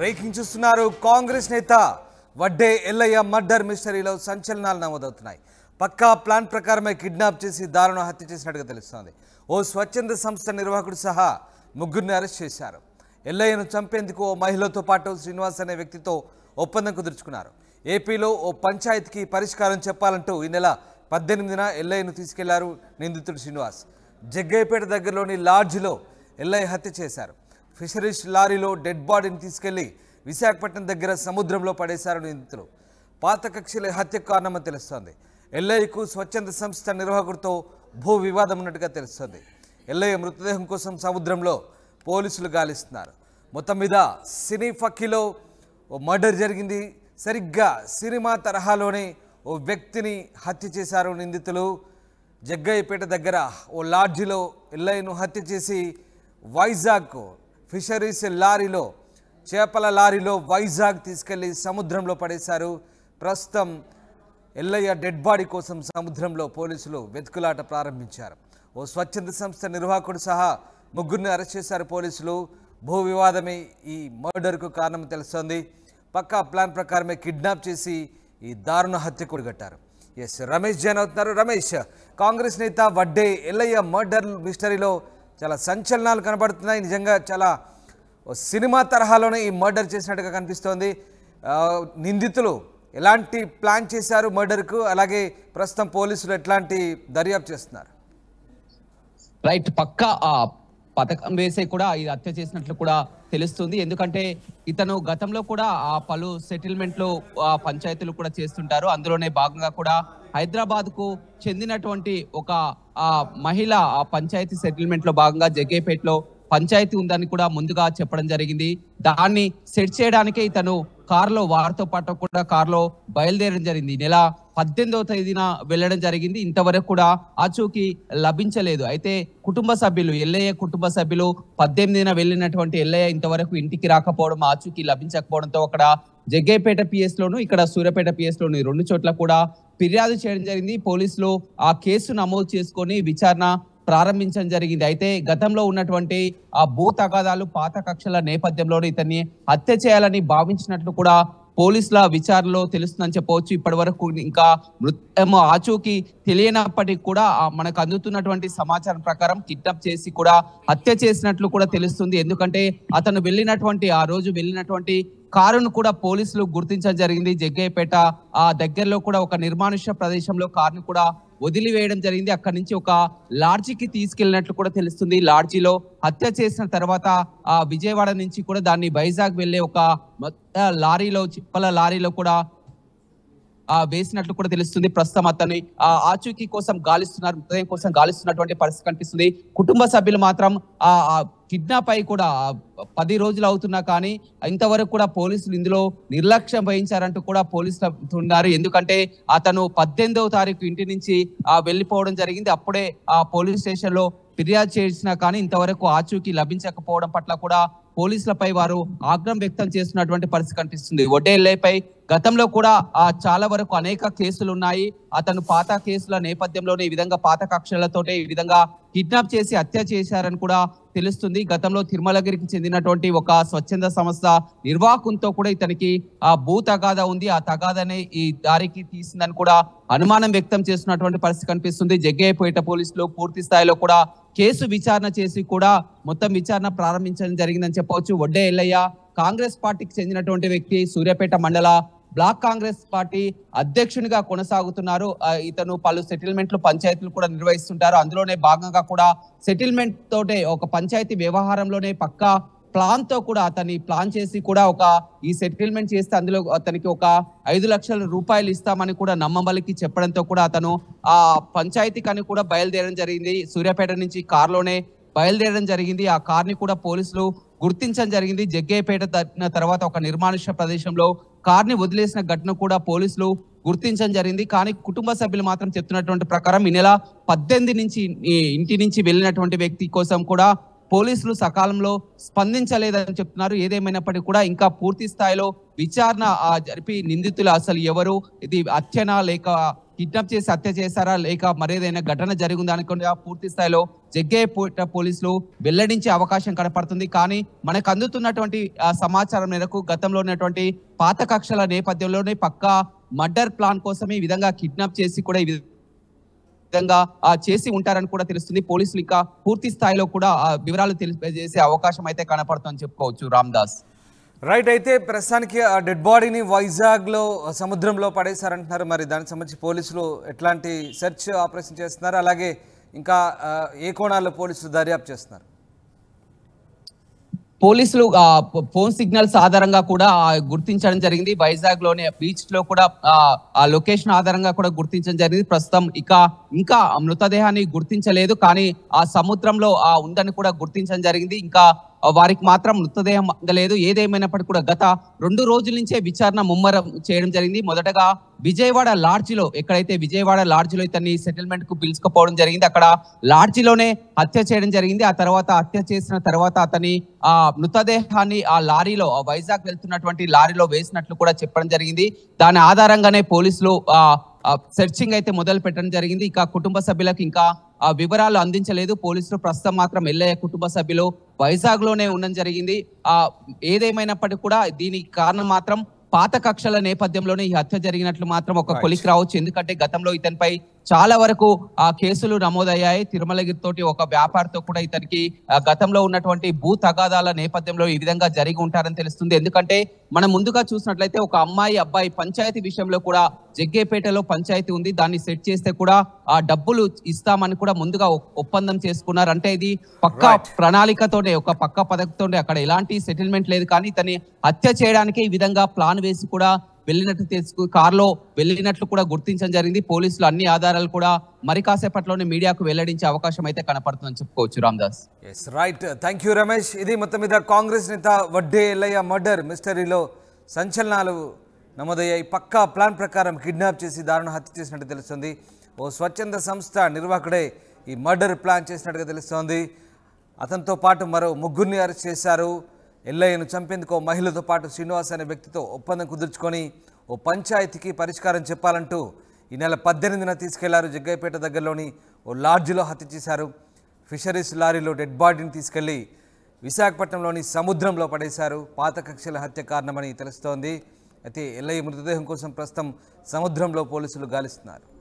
breaking చూస్తున్నారు కాంగ్రెస్ నేత Vadde Ellaiah murder మిస్టరీలో సంచలనాలు నమోదవుతున్నాయి పక్కా ప్లాన్ ప్రకారమే కిడ్నాప్ చేసి దారుణ హత్య చేసినట్టుగా తెలుస్తోంది ఓ స్వచ్ఛంద సంస్థ నిర్వాహకుడు సహా ముగ్గురిని అరెస్ట్ చేశారు ఎల్లయ్యను చంపేందుకు ఓ మహిళతో పాటు శ్రీనివాస్ అనే వ్యక్తితో ఒప్పందం కుదుర్చుకున్నారు ఏపీలో ఓ పంచాయతీకి పరిష్కారం చెప్పాలంటూ ఈ నెల పద్దెనిమిదిన ఎల్లయ్యను తీసుకెళ్లారు నిందితుడు శ్రీనివాస్ జగ్గయ్యపేట దగ్గరలోని లాడ్జ్లో ఎల్లయ్య హత్య చేశారు ఫిషరీస్ లారీలో డెడ్ బాడీని తీసుకెళ్లి విశాఖపట్నం దగ్గర సముద్రంలో పడేశారు నిందితులు పాత కక్షల హత్యకు కారణమని తెలుస్తోంది ఎల్ఐకు స్వచ్ఛంద సంస్థ నిర్వాహకుడితో భూ వివాదం ఉన్నట్టుగా తెలుస్తుంది ఎల్ఐ మృతదేహం కోసం సముద్రంలో పోలీసులు గాలిస్తున్నారు మొత్తం మీద సినీ ఫక్కీలో ఓ మర్డర్ జరిగింది సరిగ్గా సినిమా తరహాలోనే ఓ వ్యక్తిని హత్య చేశారు నిందితులు జగ్గయ్యపేట దగ్గర ఓ లాడ్జిలో ఎల్ఐను హత్య చేసి వైజాగ్కు ఫిషరీస్ లారీలో చేపల లారీలో వైజాగ్ తీసుకెళ్లి సముద్రంలో పడేశారు ప్రస్తుతం ఎల్లయ్య డెడ్ బాడీ కోసం సముద్రంలో పోలీసులు వెతుకులాట ప్రారంభించారు ఓ స్వచ్ఛంద సంస్థ నిర్వాహకుడు సహా ముగ్గురిని అరెస్ట్ చేశారు పోలీసులు భూ వివాదమే ఈ మర్డర్కు కారణం తెలుస్తోంది పక్కా ప్లాన్ ప్రకారమే కిడ్నాప్ చేసి ఈ దారుణ హత్య కూడగట్టారు ఎస్ రమేష్ జైన్ అవుతున్నారు రమేష్ కాంగ్రెస్ నేత వడ్డే ఎల్లయ్య మర్డర్ మిస్టరీలో చాలా సంచలనాలు కనబడుతున్నాయి నిజంగా చాలా సినిమా తరహాలోనే ఈ మర్డర్ చేసినట్టుగా కనిపిస్తోంది నిందితులు ఎలాంటి ప్లాన్ చేశారు మర్డర్కు అలాగే ప్రస్తుతం పోలీసులు ఎట్లాంటి దర్యాప్తు చేస్తున్నారు రైట్ పక్క పథకం వేసే కూడా ఇది హత్య చేసినట్లు కూడా తెలుస్తుంది ఎందుకంటే ఇతను గతంలో కూడా ఆ పలు ఆ పంచాయతీలు కూడా చేస్తుంటారు అందులోనే భాగంగా కూడా హైదరాబాద్కు చెందినటువంటి ఒక మహిళ ఆ పంచాయతీ సెటిల్మెంట్లో భాగంగా జగ్గేపేటలో పంచాయతీ ఉందని కూడా ముందుగా చెప్పడం జరిగింది దాన్ని సెట్ చేయడానికే ఇతను కారులో వారితో పాటు కూడా కారులో బయలుదేరడం జరిగింది నెల పద్దెనిమిదవ తేదీన వెళ్ళడం జరిగింది ఇంతవరకు కూడా ఆచూకీ లభించలేదు అయితే కుటుంబ సభ్యులు ఎల్లయ్య కుటుంబ సభ్యులు పద్దెనిమిదిన వెళ్ళినటువంటి ఎల్లయ్య ఇంతవరకు ఇంటికి రాకపోవడం ఆచూకీ లభించకపోవడంతో అక్కడ జగ్గేపేట లోను ఇక్కడ పిఎస్ లోను రెండు చోట్ల కూడా ఫిర్యాదు చేయడం జరిగింది పోలీసులు ఆ కేసు నమోదు చేసుకొని విచారణ ప్రారంభించడం జరిగింది అయితే గతంలో ఉన్నటువంటి ఆ భూ తగాదాలు పాత కక్షల నేపథ్యంలో ఇతన్ని హత్య చేయాలని భావించినట్లు కూడా పోలీసుల విచారణలో తెలుస్తుందని చెప్పవచ్చు ఇప్పటి వరకు ఇంకా మృతము ఆచూకీ తెలియనప్పటికీ కూడా మనకు అందుతున్నటువంటి సమాచారం ప్రకారం కిడ్నాప్ చేసి కూడా హత్య చేసినట్లు కూడా తెలుస్తుంది ఎందుకంటే అతను వెళ్ళినటువంటి ఆ రోజు వెళ్ళినటువంటి కారును కూడా పోలీసులు గుర్తించడం జరిగింది జగ్గయ్యపేట ఆ దగ్గరలో కూడా ఒక నిర్మానుష్య ప్రదేశంలో కారును కూడా వదిలివేయడం జరిగింది అక్కడి నుంచి ఒక లాడ్జికి తీసుకెళ్లినట్లు కూడా తెలుస్తుంది లాడ్జిలో హత్య చేసిన తర్వాత ఆ విజయవాడ నుంచి కూడా దాన్ని వైజాగ్ వెళ్లే ఒక లారీలో చిప్పల లారీలో కూడా వేసినట్లు కూడా తెలుస్తుంది ప్రస్తుతం అతన్ని ఆచూకీ కోసం గాలిస్తున్నారు మృతదేహం కోసం గాలిస్తున్నటువంటి పరిస్థితి కనిపిస్తుంది కుటుంబ సభ్యులు మాత్రం ఆ కిడ్నాప్ అయి కూడా పది రోజులు అవుతున్నా కానీ ఇంతవరకు కూడా పోలీసులు ఇందులో నిర్లక్ష్యం వహించారంటూ కూడా పోలీసులు ఉన్నారు ఎందుకంటే అతను పద్దెనిమిదవ తారీఖు ఇంటి నుంచి వెళ్ళిపోవడం జరిగింది అప్పుడే ఆ పోలీస్ స్టేషన్లో ఫిర్యాదు చేసినా కానీ ఇంతవరకు ఆచూకీ లభించకపోవడం పట్ల కూడా పోలీసులపై వారు ఆగ్రహం వ్యక్తం చేస్తున్నటువంటి పరిస్థితి కనిపిస్తుంది ఒడ్డేళ్లపై గతంలో కూడా చాలా వరకు అనేక కేసులు ఉన్నాయి అతను పాత కేసుల నేపథ్యంలోనే ఈ విధంగా పాత కక్షలతోటే ఈ విధంగా కిడ్నాప్ చేసి హత్య చేశారని కూడా తెలుస్తుంది గతంలో తిరుమలగిరికి చెందినటువంటి ఒక స్వచ్ఛంద సంస్థ నిర్వాహకంతో కూడా ఇతనికి ఆ భూ తగాదా ఉంది ఆ తగాదని ఈ దారికి తీసిందని కూడా అనుమానం వ్యక్తం చేస్తున్నటువంటి పరిస్థితి కనిపిస్తుంది జగ్గయ్యపేట పోలీసులు పూర్తి స్థాయిలో కూడా కేసు విచారణ చేసి కూడా మొత్తం విచారణ ప్రారంభించడం జరిగిందని చెప్పవచ్చు వడ్డే ఎల్లయ్య కాంగ్రెస్ పార్టీకి చెందినటువంటి వ్యక్తి సూర్యాపేట మండల బ్లాక్ కాంగ్రెస్ పార్టీ అధ్యక్షునిగా కొనసాగుతున్నారు ఇతను పలు సెటిల్మెంట్లు పంచాయతీలు కూడా నిర్వహిస్తుంటారు అందులోనే భాగంగా కూడా సెటిల్మెంట్ తోటే ఒక పంచాయతీ వ్యవహారంలోనే పక్కా ప్లాన్ తో కూడా అతన్ని ప్లాన్ చేసి కూడా ఒక ఈ సెటిల్మెంట్ చేస్తే అందులో అతనికి ఒక ఐదు లక్షల రూపాయలు ఇస్తామని కూడా నమ్మబలికి చెప్పడంతో కూడా అతను ఆ పంచాయతీ కానీ కూడా బయలుదేరడం జరిగింది సూర్యాపేట నుంచి కారులోనే బయలుదేరడం జరిగింది ఆ కార్ని కూడా పోలీసులు గుర్తించడం జరిగింది జగ్గయ్యపేట దాటిన తర్వాత ఒక నిర్మానుష్య ప్రదేశంలో ని వదిలేసిన ఘటన కూడా పోలీసులు గుర్తించడం జరిగింది కానీ కుటుంబ సభ్యులు మాత్రం చెప్తున్నటువంటి ప్రకారం ఈ నెల పద్దెనిమిది నుంచి ఇంటి నుంచి వెళ్ళినటువంటి వ్యక్తి కోసం కూడా పోలీసులు సకాలంలో స్పందించలేదని చెప్తున్నారు ఏదేమైనప్పటికీ కూడా ఇంకా పూర్తి స్థాయిలో విచారణ జరిపి నిందితులు అసలు ఎవరు ఇది అత్యనా లేక కిడ్నాప్ చేసి హత్య చేశారా లేక మరేదైనా ఘటన జరిగిందా అనుకుండా పూర్తి స్థాయిలో జగ్గయ్యపేట పోలీసులు వెల్లడించే అవకాశం కనపడుతుంది కానీ మనకు అందుతున్నటువంటి సమాచారం మేరకు గతంలో ఉన్నటువంటి పాత కక్షల నేపథ్యంలోనే పక్కా మర్డర్ ప్లాన్ కోసం ఈ విధంగా కిడ్నాప్ చేసి కూడా విధంగా చేసి ఉంటారని కూడా తెలుస్తుంది పోలీసులు ఇంకా పూర్తి స్థాయిలో కూడా వివరాలు తెలియజేసే అవకాశం అయితే కనపడుతుందని చెప్పుకోవచ్చు రామ్దాస్ రైట్ అయితే ప్రస్తుతానికి ఆ డెడ్ బాడీని వైజాగ్లో సముద్రంలో పడేశారంటున్నారు మరి దానికి సంబంధించి పోలీసులు ఎట్లాంటి సెర్చ్ ఆపరేషన్ చేస్తున్నారు అలాగే ఇంకా ఏ కోణాల్లో పోలీసులు దర్యాప్తు చేస్తున్నారు పోలీసులు ఫోన్ సిగ్నల్స్ ఆధారంగా కూడా గుర్తించడం జరిగింది వైజాగ్ లోని బీచ్ లో కూడా ఆ లొకేషన్ ఆధారంగా కూడా గుర్తించడం జరిగింది ప్రస్తుతం ఇక ఇంకా మృతదేహాన్ని గుర్తించలేదు కానీ ఆ సముద్రంలో ఆ ఉందని కూడా గుర్తించడం జరిగింది ఇంకా వారికి మాత్రం మృతదేహం అందలేదు ఏదేమైనప్పటికీ కూడా గత రెండు రోజుల నుంచే విచారణ ముమ్మరం చేయడం జరిగింది మొదటగా విజయవాడ లాడ్జిలో ఎక్కడైతే విజయవాడ లాడ్జిలో ఇతన్ని సెటిల్మెంట్ కు పిలుచుకుపోవడం జరిగింది అక్కడ లాడ్జిలోనే హత్య చేయడం జరిగింది ఆ తర్వాత హత్య చేసిన తర్వాత అతని ఆ మృతదేహాన్ని ఆ లారీలో ఆ వైజాగ్ వెళ్తున్నటువంటి లారీలో వేసినట్లు కూడా చెప్పడం జరిగింది దాని ఆధారంగానే పోలీసులు ఆ సెర్చింగ్ అయితే మొదలు పెట్టడం జరిగింది ఇక కుటుంబ సభ్యులకు ఇంకా ఆ వివరాలు అందించలేదు పోలీసులు ప్రస్తుతం మాత్రం ఎల్లయ్య కుటుంబ సభ్యులు వైజాగ్లోనే ఉండడం జరిగింది ఆ ఏదేమైనప్పటికీ కూడా దీనికి కారణం మాత్రం పాత కక్షల నేపథ్యంలోనే ఈ హత్య జరిగినట్లు మాత్రం ఒక కొలిక్ రావచ్చు ఎందుకంటే గతంలో ఇతనిపై చాలా వరకు ఆ కేసులు నమోదయ్యాయి తిరుమలగిరి తోటి ఒక వ్యాపారితో కూడా ఇతనికి గతంలో ఉన్నటువంటి భూ తగాదాల నేపథ్యంలో ఈ విధంగా జరిగి ఉంటారని తెలుస్తుంది ఎందుకంటే మనం ముందుగా చూసినట్లయితే ఒక అమ్మాయి అబ్బాయి పంచాయతీ విషయంలో కూడా జగ్గేపేటలో పంచాయతీ ఉంది దాన్ని సెట్ చేస్తే కూడా ఆ డబ్బులు ఇస్తామని కూడా ముందుగా ఒప్పందం చేసుకున్నారు అంటే ఇది పక్క ప్రణాళికతోనే ఒక పక్క పథకంతోనే అక్కడ ఎలాంటి సెటిల్మెంట్ లేదు కానీ ఇతని హత్య చేయడానికి ఈ విధంగా ప్లాన్ వేసి కూడా వెళ్ళినట్టు తెలుసు కారులో వెళ్ళినట్లు కూడా గుర్తించడం జరిగింది పోలీసులు అన్ని ఆధారాలు కూడా మరి కాసేపట్లోనే మీడియాకు వెల్లడించే అవకాశం అయితే కనపడుతుందని చెప్పుకోవచ్చు Ramdas yes right thank you Ramesh ఇది మొత్తం మీద కాంగ్రెస్ నేత వడ్డే ఎల్లయ్య మర్డర్ మిస్టరీలో సంచలనాలు నమోదయ్యాయి పక్కా ప్లాన్ ప్రకారం కిడ్నాప్ చేసి దారుణ హత్య చేసినట్టు తెలుస్తుంది ఓ స్వచ్ఛంద సంస్థ నిర్వాహకుడే ఈ మర్డర్ ప్లాన్ చేసినట్టుగా తెలుస్తోంది అతనితో పాటు మరో ముగ్గురిని అరెస్ట్ చేశారు ఎల్లయ్యను చంపేందుకు మహిళతో పాటు శ్రీనివాస్ అనే వ్యక్తితో ఒప్పందం కుదుర్చుకొని ఓ పంచాయతీకి పరిష్కారం చెప్పాలంటూ ఈ నెల పద్దెనిమిదిన తీసుకెళ్లారు జగ్గయ్యపేట దగ్గరలోని ఓ లార్జ్లో హత్య చేశారు ఫిషరీస్ లారీలో డెడ్ బాడీని తీసుకెళ్లి విశాఖపట్నంలోని సముద్రంలో పడేశారు పాత కక్షల హత్య కారణమని తెలుస్తోంది అయితే ఎల్లయ్య మృతదేహం కోసం ప్రస్తుతం సముద్రంలో పోలీసులు గాలిస్తున్నారు